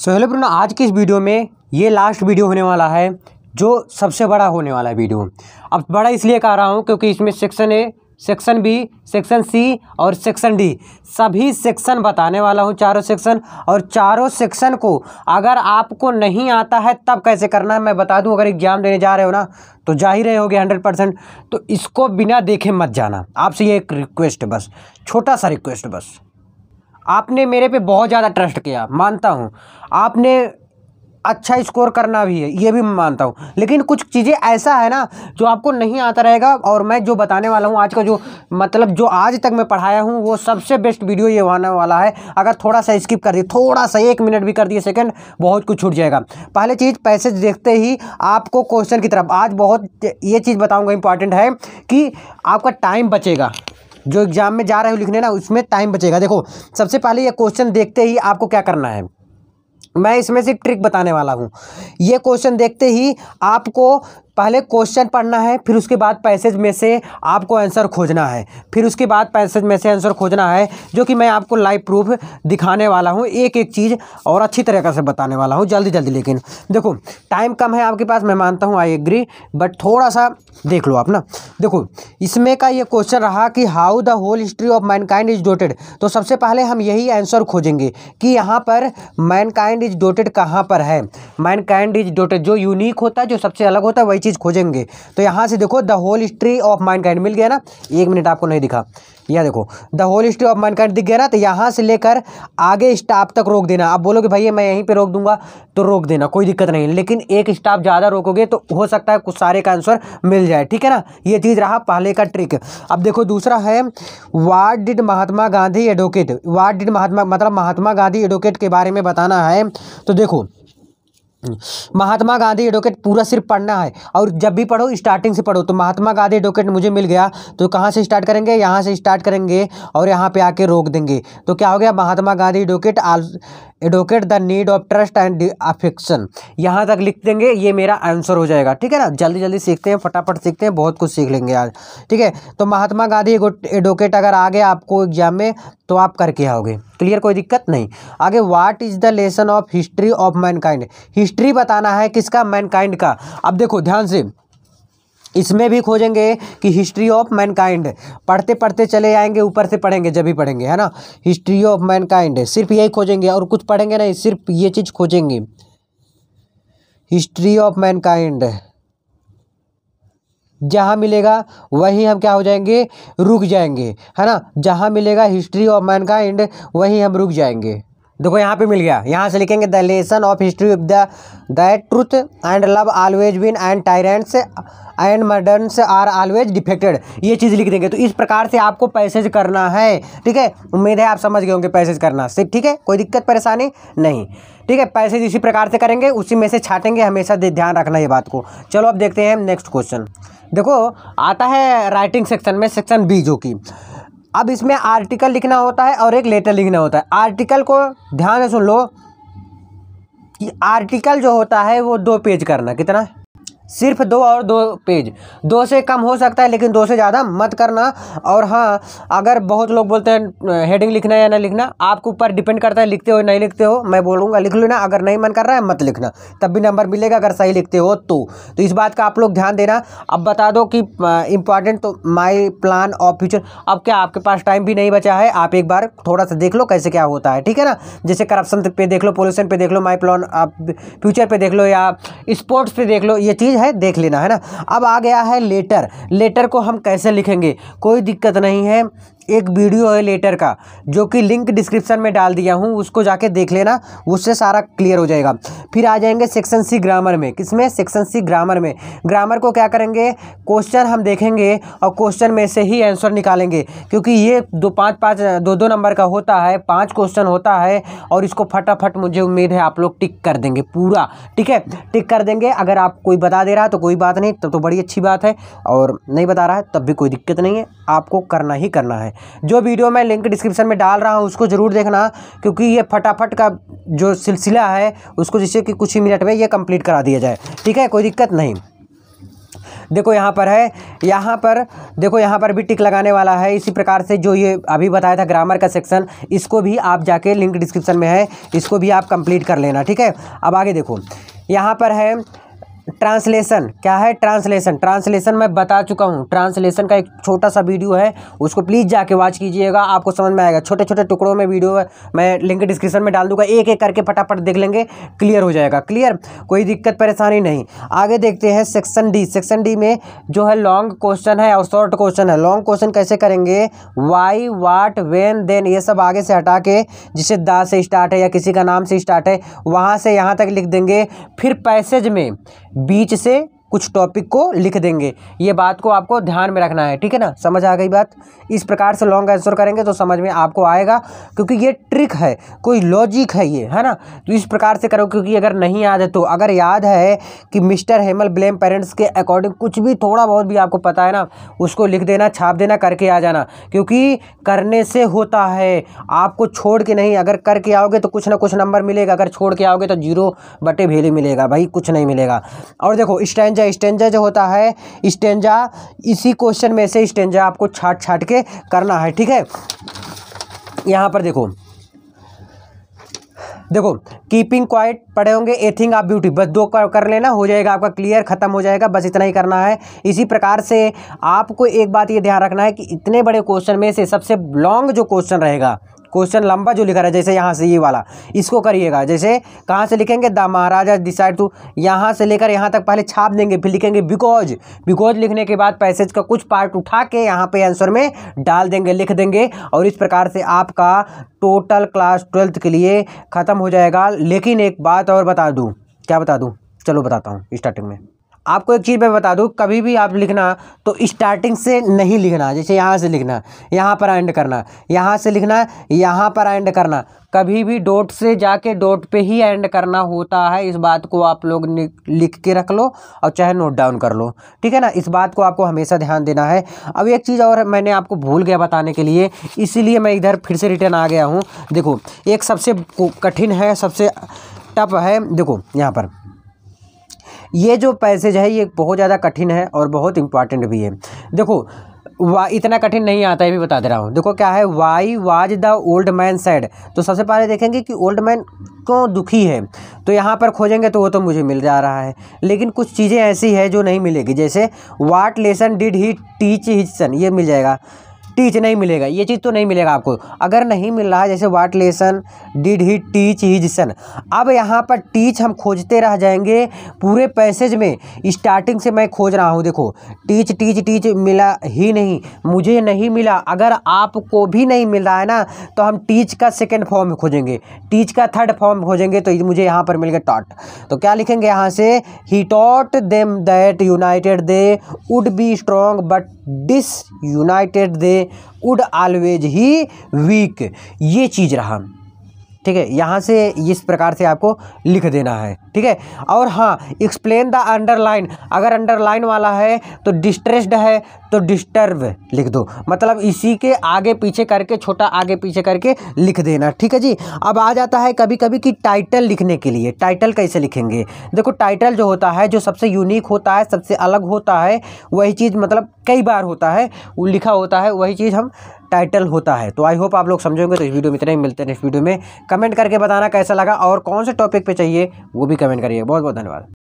so hello आज की इस वीडियो में ये लास्ट वीडियो होने वाला है जो सबसे बड़ा होने वाला है वीडियो अब बड़ा इसलिए कह रहा हूँ क्योंकि इसमें section A section B section C और सेक्शन डी सभी सेक्शन बताने वाला हूँ चारों सेक्शन और चारों सेक्शन को अगर आपको नहीं आता है तब कैसे करना है मैं बता दूँ अगर एग्ज़ाम देने जा रहे हो ना तो जा ही रहे होगे हंड्रेड परसेंट तो इसको बिना देखे मत जाना आपसे ये एक रिक्वेस्ट बस छोटा सा रिक्वेस्ट बस आपने मेरे पे बहुत ज़्यादा ट्रस्ट किया मानता हूँ आपने अच्छा स्कोर करना भी है ये भी मैं मानता हूँ लेकिन कुछ चीज़ें ऐसा है ना जो आपको नहीं आता रहेगा और मैं जो बताने वाला हूँ आज का जो मतलब जो आज तक मैं पढ़ाया हूँ वो सबसे बेस्ट वीडियो ये आने वाला है अगर थोड़ा सा स्किप कर दिए थोड़ा सा एक मिनट भी कर दिए सेकेंड बहुत कुछ छूट जाएगा पहले चीज़ पैसे देखते ही आपको क्वेश्चन की तरफ आज बहुत ये चीज़ बताऊँगा इंपॉर्टेंट है कि आपका टाइम बचेगा जो एग्ज़ाम में जा रहे हो लिखने ना उसमें टाइम बचेगा देखो सबसे पहले ये क्वेश्चन देखते ही आपको क्या करना है मैं इसमें से ट्रिक बताने वाला हूँ ये क्वेश्चन देखते ही आपको पहले क्वेश्चन पढ़ना है फिर उसके बाद पैसेज में से आपको आंसर खोजना है फिर उसके बाद पैसेज में से आंसर खोजना है जो कि मैं आपको लाइव प्रूफ दिखाने वाला हूँ एक एक चीज़ और अच्छी तरीके से बताने वाला हूँ जल्दी जल्दी लेकिन देखो टाइम कम है आपके पास मैं मानता हूँ आई एग्री बट थोड़ा सा देख लो आप ना देखो इसमें का ये क्वेश्चन रहा कि how the whole history of mankind is dotted तो सबसे पहले हम यही आंसर खोजेंगे कि यहाँ पर मैनकाइंड इज डोटेड कहाँ पर है मैनकाइंड इज डोटेड जो यूनिक होता है जो सबसे अलग होता है वही चीज़ खोजेंगे तो यहाँ से देखो the whole history of mind kind मिल गया ना एक मिनट आपको नहीं दिखा यह देखो the whole history of mind दिख गया ना तो यहाँ से लेकर आगे स्टाफ तक रोक देना आप बोलोगे भैया मैं यहीं पर रोक दूंगा तो रोक देना कोई दिक्कत नहीं लेकिन एक स्टाफ ज़्यादा रोकोगे तो हो सकता है कुछ सारे का आंसर मिल जाए ठीक है ना ये चीज़ रहा पहले का ट्रिक अब देखो दूसरा है what did Mahatma Gandhi advocate what did Mahatma मतलब महात्मा गांधी एडवोकेट के बारे में बताना है तो देखो महात्मा गांधी एडवोकेट पूरा सिर्फ पढ़ना है और जब भी पढ़ो स्टार्टिंग से पढ़ो तो महात्मा गांधी एडवोकेट मुझे मिल गया तो कहाँ से स्टार्ट करेंगे यहाँ से स्टार्ट करेंगे और यहाँ पे आके रोक देंगे तो क्या हो गया Mahatma Gandhi advocate advocate the need of trust and affection यहाँ तक लिख देंगे ये मेरा आंसर हो जाएगा ठीक है ना जल्दी जल्दी सीखते हैं फटाफट सीखते हैं बहुत कुछ सीख लेंगे आज ठीक है तो महात्मा गांधी एडवोकेट अगर आ गया आपको एग्जाम में तो आप करके आओगे क्लियर कोई दिक्कत नहीं आगे what is the lesson of history of mankind history बताना है किसका मैनकाइंड का अब देखो ध्यान से इसमें भी खोजेंगे कि हिस्ट्री ऑफ मैनकाइंड पढ़ते पढ़ते चले आएंगे ऊपर से पढ़ेंगे जब भी पढ़ेंगे है ना हिस्ट्री ऑफ मैनकाइंड सिर्फ यही खोजेंगे और कुछ पढ़ेंगे नहीं सिर्फ ये चीज़ खोजेंगे हिस्ट्री ऑफ मैनकाइंड जहाँ मिलेगा वहीं हम क्या हो जाएंगे रुक जाएंगे है ना जहाँ मिलेगा हिस्ट्री ऑफ मैनकाइंड वहीं हम रुक जाएंगे देखो यहाँ पे मिल गया यहाँ से लिखेंगे the lesson of history of the the truth and love always been and tyrants and murders are always defected ये चीज़ लिख देंगे तो इस प्रकार से आपको पैसेज करना है ठीक है उम्मीद है आप समझ गए होंगे पैसेज करना सिर्फ ठीक है कोई दिक्कत परेशानी नहीं ठीक है पैसेज इसी प्रकार से करेंगे उसी में से छाटेंगे हमेशा ध्यान रखना ये बात को चलो अब देखते हैं नेक्स्ट क्वेश्चन देखो आता है राइटिंग सेक्शन में सेक्शन बी जो कि अब इसमें आर्टिकल लिखना होता है और एक लेटर लिखना होता है आर्टिकल को ध्यान से सुन लो कि आर्टिकल जो होता है वो दो पेज करना कितना सिर्फ दो और दो पेज दो से कम हो सकता है लेकिन दो से ज़्यादा मत करना और हाँ अगर बहुत लोग बोलते हैं हेडिंग लिखना या ना लिखना आपके ऊपर डिपेंड करता है लिखते हो नहीं लिखते हो मैं बोलूँगा लिख लेना अगर नहीं मन कर रहा है मत लिखना तब भी नंबर मिलेगा अगर सही लिखते हो तो तो इस बात का आप लोग ध्यान देना अब बता दो कि इम्पॉर्टेंट तो माई प्लान ऑफ फ्यूचर अब क्या आपके पास टाइम भी नहीं बचा है आप एक बार थोड़ा सा देख लो कैसे क्या होता है ठीक है ना जैसे करप्शन पर देख लो पोल्यूशन पर देख लो माई प्लान फ्यूचर पर देख लो या स्पोर्ट्स पर देख लो ये चीज़ चीज़ है देख लेना है ना अब आ गया है लेटर लेटर को हम कैसे लिखेंगे कोई दिक्कत नहीं है एक वीडियो है लेटर का जो कि लिंक डिस्क्रिप्शन में डाल दिया हूँ उसको जाके देख लेना उससे सारा क्लियर हो जाएगा फिर आ जाएंगे सेक्शन सी ग्रामर में किसमें सेक्शन सी ग्रामर में ग्रामर को क्या करेंगे क्वेश्चन हम देखेंगे और क्वेश्चन में से ही आंसर निकालेंगे क्योंकि ये दो पाँच पाँच दो दो नंबर का होता है पाँच क्वेश्चन होता है और इसको फटाफट मुझे उम्मीद है आप लोग टिक कर देंगे पूरा ठीक है टिक कर देंगे अगर आप कोई बता दे रहा है तो कोई बात नहीं तब तो बड़ी अच्छी बात है और नहीं बता रहा है तब भी कोई दिक्कत नहीं है आपको करना ही करना है जो वीडियो मैं लिंक डिस्क्रिप्शन में डाल रहा हूँ उसको ज़रूर देखना क्योंकि ये फटाफट का जो सिलसिला है उसको जिससे कि कुछ ही मिनट में ये कंप्लीट करा दिया जाए ठीक है कोई दिक्कत नहीं देखो यहाँ पर है यहाँ पर देखो यहाँ पर भी टिक लगाने वाला है इसी प्रकार से जो ये अभी बताया था ग्रामर का सेक्शन इसको भी आप जाके लिंक डिस्क्रिप्शन में है इसको भी आप कंप्लीट कर लेना ठीक है अब आगे देखो यहाँ पर है ट्रांसलेशन क्या है ट्रांसलेशन ट्रांसलेशन मैं बता चुका हूँ ट्रांसलेशन का एक छोटा सा वीडियो है उसको प्लीज़ जाके वॉच कीजिएगा आपको समझ में आएगा छोटे छोटे टुकड़ों में वीडियो मैं लिंक डिस्क्रिप्शन में डाल दूंगा एक एक करके फटाफट देख लेंगे क्लियर हो जाएगा क्लियर कोई दिक्कत परेशानी नहीं आगे देखते हैं सेक्शन डी सेक्शन डी में जो है लॉन्ग क्वेश्चन है और शॉर्ट क्वेश्चन है लॉन्ग क्वेश्चन कैसे करेंगे वाई वाट वेन देन ये सब आगे से हटा के जिसे दा से स्टार्ट है या किसी का नाम से स्टार्ट है वहाँ से यहाँ तक लिख देंगे फिर पैसेज में बीच से कुछ टॉपिक को लिख देंगे ये बात को आपको ध्यान में रखना है ठीक है ना समझ आ गई बात इस प्रकार से लॉन्ग आंसर करेंगे तो समझ में आपको आएगा क्योंकि ये ट्रिक है कोई लॉजिक है ये है ना तो इस प्रकार से करो क्योंकि अगर नहीं याद है तो अगर याद है कि मिस्टर हेमल ब्लेम पेरेंट्स के अकॉर्डिंग कुछ भी थोड़ा बहुत भी आपको पता है ना उसको लिख देना छाप देना करके आ जाना क्योंकि करने से होता है आपको छोड़ के नहीं अगर करके आओगे तो कुछ ना कुछ नंबर मिलेगा अगर छोड़ के आओगे तो जीरो बटे भेली मिलेगा भाई कुछ नहीं मिलेगा और देखो स्टैंड स्टेंजा स्टेंजा जो होता है स्टेंजा इसी क्वेश्चन में से स्टेंजा आपको छाट छाट के करना है ठीक है यहाँ पर देखो देखो कीपिंग क्वाइट पढ़े होंगे एथिंग आप ब्यूटी बस दो कर, कर लेना हो जाएगा आपका क्लियर खत्म हो जाएगा बस इतना ही करना है इसी प्रकार से आपको एक बात ये ध्यान रखना है कि इतने बड़े क्वेश्चन में से सबसे लॉन्ग जो क्वेश्चन रहेगा क्वेश्चन लंबा जो लिखा रहा है जैसे यहाँ से ये वाला इसको करिएगा जैसे कहाँ से लिखेंगे द महाराजा डिसाइड टू यहाँ से लेकर यहाँ तक पहले छाप देंगे फिर लिखेंगे बिकॉज बिकॉज लिखने के बाद पैसेज का कुछ पार्ट उठा के यहाँ पे आंसर में डाल देंगे लिख देंगे और इस प्रकार से आपका टोटल क्लास ट्वेल्थ के लिए ख़त्म हो जाएगा लेकिन एक बात और बता दूँ क्या बता दूँ चलो बताता हूँ स्टार्टिंग में आपको एक चीज़ मैं बता दूँ कभी भी आप लिखना तो स्टार्टिंग से नहीं लिखना जैसे यहाँ से लिखना यहाँ पर एंड करना यहाँ से लिखना यहाँ पर एंड करना कभी भी डोट से जाके डोट पे ही एंड करना होता है इस बात को आप लोग लिख के रख लो और चाहे नोट डाउन कर लो ठीक है ना इस बात को आपको हमेशा ध्यान देना है अब एक चीज़ और मैंने आपको भूल गया बताने के लिए इसीलिए मैं इधर फिर से रिटर्न आ गया हूँ देखो एक सबसे कठिन है सबसे टप है देखो यहाँ पर ये जो पैसेज है ये बहुत ज़्यादा कठिन है और बहुत इंपॉर्टेंट भी है देखो वा इतना कठिन नहीं आता है भी बता दे रहा हूँ देखो क्या है why was the old man said तो सबसे पहले देखेंगे कि ओल्ड मैन क्यों दुखी है तो यहाँ पर खोजेंगे तो वो तो मुझे मिल जा रहा है लेकिन कुछ चीज़ें ऐसी है जो नहीं मिलेगी जैसे what lesson did he teach his son ये मिल जाएगा टीच नहीं मिलेगा ये चीज़ तो नहीं मिलेगा आपको अगर नहीं मिल रहा है जैसे what lesson did he teach he son अब यहाँ पर टीच हम खोजते रह जाएंगे पूरे पैसेज में स्टार्टिंग से मैं खोज रहा हूँ देखो टीच टीच टीच मिला ही नहीं मुझे नहीं मिला अगर आपको भी नहीं मिल रहा है ना तो हम टीच का सेकेंड फॉर्म खोजेंगे टीच का थर्ड फॉर्म खोजेंगे तो मुझे यहाँ पर मिल गया टॉट तो क्या लिखेंगे यहाँ से he taught them that united they would be strong but disunited they would always he weak ये चीज़ रहा ठीक है यहाँ से इस प्रकार से आपको लिख देना है ठीक है और हाँ एक्सप्लेन द अंडरलाइन अगर अंडरलाइन वाला है तो डिस्ट्रेस्ड है तो डिस्टर्ब लिख दो मतलब इसी के आगे पीछे करके छोटा आगे पीछे करके लिख देना ठीक है जी अब आ जाता है कभी कभी कि टाइटल लिखने के लिए टाइटल कैसे लिखेंगे देखो टाइटल जो होता है जो सबसे यूनिक होता है सबसे अलग होता है वही चीज़ मतलब कई बार होता है वो लिखा होता है वही चीज़ हम टाइटल होता है तो आई होप आप लोग समझोगे तो इस वीडियो में इतना ही मिलते हैं नेक्स्ट वीडियो में कमेंट करके बताना कैसा लगा और कौन से टॉपिक पर चाहिए वो भी कमेंट करिए बहुत बहुत धन्यवाद